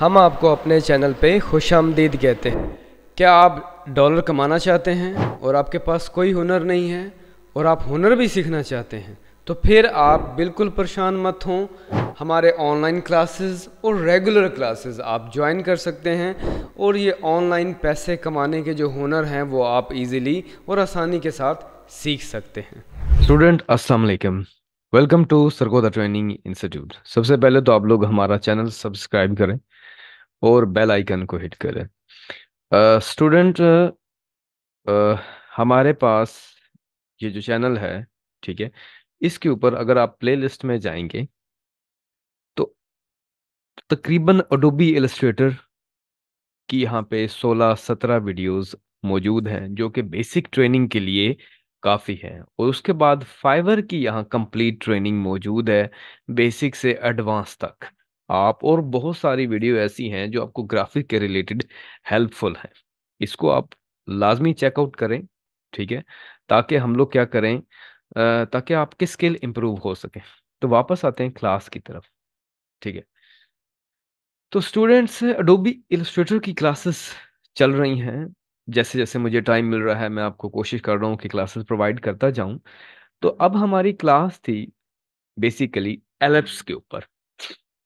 हम आपको अपने चैनल पे खुश आमदीद कहते हैं क्या आप डॉलर कमाना चाहते हैं और आपके पास कोई हुनर नहीं है और आप हुनर भी सीखना चाहते हैं तो फिर आप बिल्कुल परेशान मत हों हमारे ऑनलाइन क्लासेस और रेगुलर क्लासेस आप ज्वाइन कर सकते हैं और ये ऑनलाइन पैसे कमाने के जो हुनर हैं वो आप इजीली और आसानी के साथ सीख सकते हैं स्टूडेंट अस्सलाम वालेकुम welcome to Sargodha training institute सबसे पहले तो आप लोग हमारा चैनल सब्सक्राइब करें और बेल आइकन को हिट करें स्टूडेंट uh, uh, हमारे पास ये जो चैनल है ठीक है इसके ऊपर अगर आप प्लेलिस्ट में जाएंगे तो तकरीबन अडोबी एलिस्ट्रेटर की यहाँ पे 16-17 वीडियोस मौजूद हैं जो कि बेसिक ट्रेनिंग के लिए काफ़ी है और उसके बाद फाइवर की यहाँ कंप्लीट ट्रेनिंग मौजूद है बेसिक से एडवांस तक आप और बहुत सारी वीडियो ऐसी हैं जो आपको ग्राफिक के रिलेटेड हेल्पफुल हैं इसको आप लाजमी चेकआउट करें ठीक है ताकि हम लोग क्या करें ताकि आपके स्किल इम्प्रूव हो सके तो वापस आते हैं क्लास की तरफ ठीक है तो स्टूडेंट्स अडोबी इलस्ट्रेटर की क्लासेस चल रही हैं जैसे जैसे मुझे टाइम मिल रहा है मैं आपको कोशिश कर रहा हूँ कि क्लासेस प्रोवाइड करता जाऊँ तो अब हमारी क्लास थी बेसिकली एलप्स के ऊपर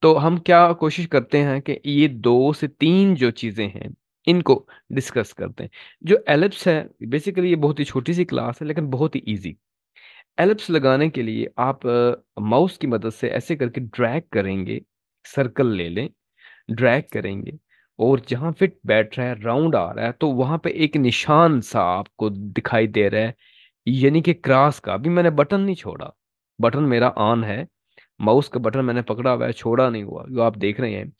तो हम क्या कोशिश करते हैं कि ये दो से तीन जो चीज़ें हैं इनको डिस्कस करते हैं जो एलिप्स है बेसिकली ये बहुत ही छोटी सी क्लास है लेकिन बहुत ही ईजी एलिप्स लगाने के लिए आप माउस की मदद से ऐसे करके ड्रैग करेंगे सर्कल ले लें ड्रैग करेंगे और जहाँ फिट बैठ रहा है राउंड आ रहा है तो वहाँ पे एक निशान सा आपको दिखाई दे रहा है यानी कि क्रॉस का अभी मैंने बटन नहीं छोड़ा बटन मेरा ऑन है माउस का बटन मैंने पकड़ा हुआ है छोड़ा नहीं हुआ जो आप देख रहे हैं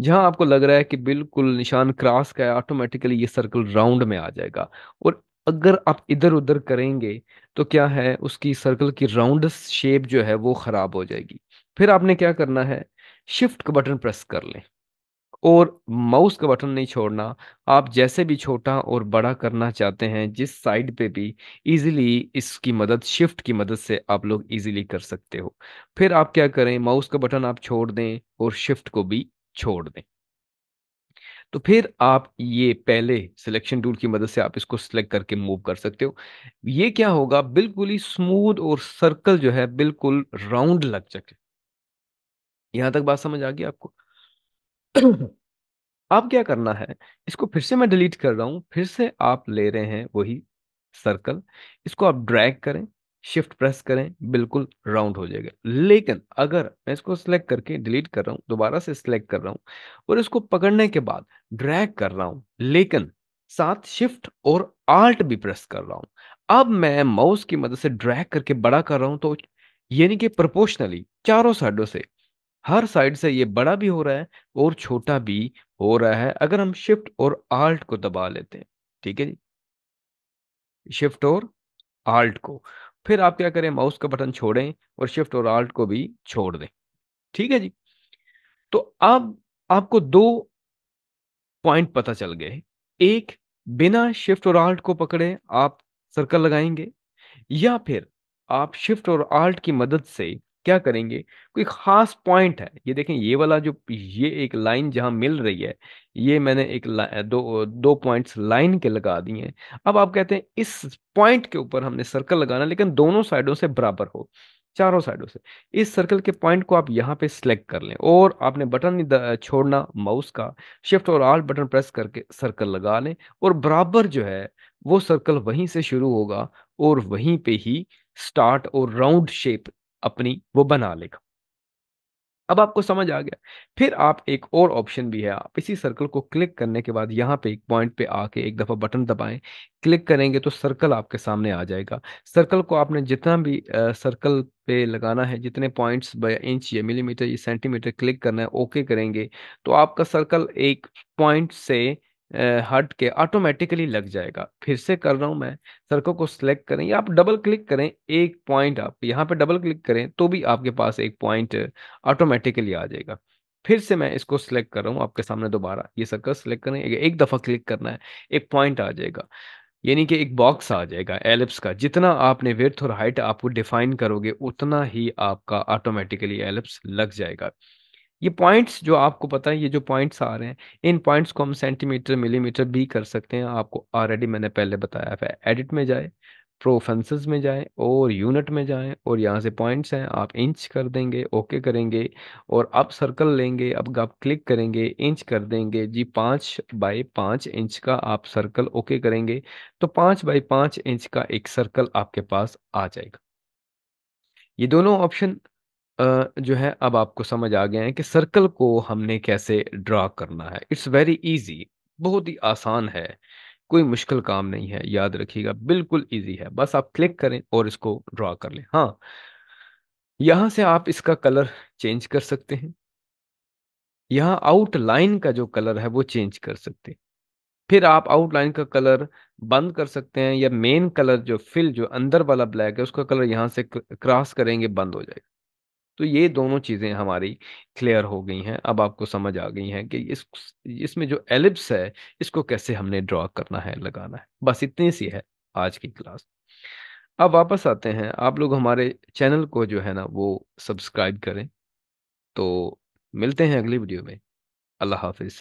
जहां आपको लग रहा है कि बिल्कुल निशान क्रॉस का है ऑटोमेटिकली ये सर्कल राउंड में आ जाएगा और अगर आप इधर उधर करेंगे तो क्या है उसकी सर्कल की राउंड शेप जो है वो खराब हो जाएगी फिर आपने क्या करना है शिफ्ट का बटन प्रेस कर लें और माउस का बटन नहीं छोड़ना आप जैसे भी छोटा और बड़ा करना चाहते हैं जिस साइड पे भी इजीली इसकी मदद शिफ्ट की मदद से आप लोग इजीली कर सकते हो फिर आप क्या करें माउस का बटन आप छोड़ दें और शिफ्ट को भी छोड़ दें तो फिर आप ये पहले सिलेक्शन टूल की मदद से आप इसको सिलेक्ट करके मूव कर सकते हो ये क्या होगा बिल्कुल ही स्मूथ और सर्कल जो है बिल्कुल राउंड लग सके यहां तक बात समझ आ गई आपको अब क्या करना है इसको फिर से मैं डिलीट कर रहा हूँ फिर से आप ले रहे हैं वही सर्कल इसको आप ड्रैग करें शिफ्ट प्रेस करें बिल्कुल राउंड हो जाएगा लेकिन अगर मैं इसको सिलेक्ट करके डिलीट कर रहा हूँ दोबारा से सिलेक्ट कर रहा हूँ और इसको पकड़ने के बाद ड्रैग कर रहा हूँ लेकिन साथ शिफ्ट और आल्ट भी प्रेस कर रहा हूं अब मैं माउस की मदद से ड्रैग करके बड़ा कर रहा हूँ तो यानी कि प्रोपोर्शनली चारों साइडों से हर साइड से ये बड़ा भी हो रहा है और छोटा भी हो रहा है अगर हम शिफ्ट और आल्ट को दबा लेते हैं ठीक है जी शिफ्ट और आल्ट को फिर आप क्या करें माउस का बटन छोड़ें और शिफ्ट और आल्ट को भी छोड़ दें ठीक है जी तो अब आपको दो पॉइंट पता चल गए एक बिना शिफ्ट और आल्ट को पकड़े आप सर्कल लगाएंगे या फिर आप शिफ्ट और आल्ट की मदद से क्या करेंगे कोई खास पॉइंट है ये देखें ये वाला जो ये एक लाइन जहां मिल रही है ये मैंने एक दो दो पॉइंट्स लाइन के लगा दिए हैं अब आप कहते हैं इस पॉइंट के ऊपर हमने सर्कल लगाना लेकिन दोनों साइडों से बराबर हो चारों साइडों से इस सर्कल के पॉइंट को आप यहाँ पे सिलेक्ट कर लें और आपने बटन नहीं छोड़ना माउस का शिफ्ट और आल्ट बटन प्रेस करके सर्कल लगा लें और बराबर जो है वो सर्कल वहीं से शुरू होगा और वहीं पे ही स्टार्ट और राउंड शेप अपनी वो बना लेगा अब आपको समझ आ गया फिर आप एक और ऑप्शन भी है आप इसी सर्कल को क्लिक करने के बाद यहाँ पे एक पॉइंट पे आके एक दफ़ा बटन दबाएं क्लिक करेंगे तो सर्कल आपके सामने आ जाएगा सर्कल को आपने जितना भी सर्कल पे लगाना है जितने पॉइंट्स इंच या मिलीमीटर या सेंटीमीटर क्लिक करना है ओके करेंगे तो आपका सर्कल एक पॉइंट से हट के ऑटोमेटिकली लग जाएगा फिर से कर रहा हूं मैं सर्कल को सिलेक्ट करें या आप डबल क्लिक करें एक पॉइंट आप यहाँ पे डबल क्लिक करें तो भी आपके पास एक पॉइंट ऑटोमेटिकली आ जाएगा फिर से मैं इसको सिलेक्ट कर रहा हूँ आपके सामने दोबारा ये सर्कल सिलेक्ट करें एक दफ़ा क्लिक करना है एक पॉइंट आ जाएगा यानी कि एक बॉक्स आ जाएगा एलिप्स का जितना आपने विर्थ और हाइट आपको डिफाइन करोगे उतना ही आपका ऑटोमेटिकली एलिप्स लग जाएगा ये पॉइंट्स जो आपको पता है ये जो पॉइंट्स आ रहे हैं इन पॉइंट्स को हम सेंटीमीटर मिलीमीटर भी कर सकते हैं आपको ऑलरेडी मैंने पहले बताया है एडिट में जाए प्रोफेंसेस में जाएं और यूनिट में जाएं और यहाँ से पॉइंट्स हैं आप इंच कर देंगे ओके करेंगे और अब सर्कल लेंगे अब आप क्लिक करेंगे इंच कर देंगे जी पाँच बाई पाँच इंच का आप सर्कल ओके करेंगे तो पाँच बाई पाँच इंच का एक सर्कल आपके पास आ जाएगा ये दोनों ऑप्शन जो है अब आपको समझ आ गया है कि सर्कल को हमने कैसे ड्रा करना है। इट्स वेरी इजी बहुत ही आसान है, कोई मुश्किल काम नहीं है, याद रखिएगा बिल्कुल ईज़ी है, बस आप क्लिक करें और इसको ड्रा कर लें। हाँ, यहाँ से आप इसका कलर चेंज कर सकते हैं। यहाँ आउटलाइन का जो कलर है वो चेंज कर सकते हैं। फिर आप आउटलाइन का कलर बंद कर सकते हैं या मेन कलर जो फिल जो अंदर वाला ब्लैक है उसका कलर यहाँ से क्रॉस करेंगे बंद हो जाएगा। तो ये दोनों चीज़ें हमारी क्लियर हो गई हैं अब आपको समझ आ गई हैं कि इस इसमें जो एलिप्स है इसको कैसे हमने ड्रॉ करना है लगाना है बस इतनी सी है आज की क्लास अब वापस आते हैं आप लोग हमारे चैनल को जो है ना वो सब्सक्राइब करें तो मिलते हैं अगली वीडियो में अल्लाह हाफिज़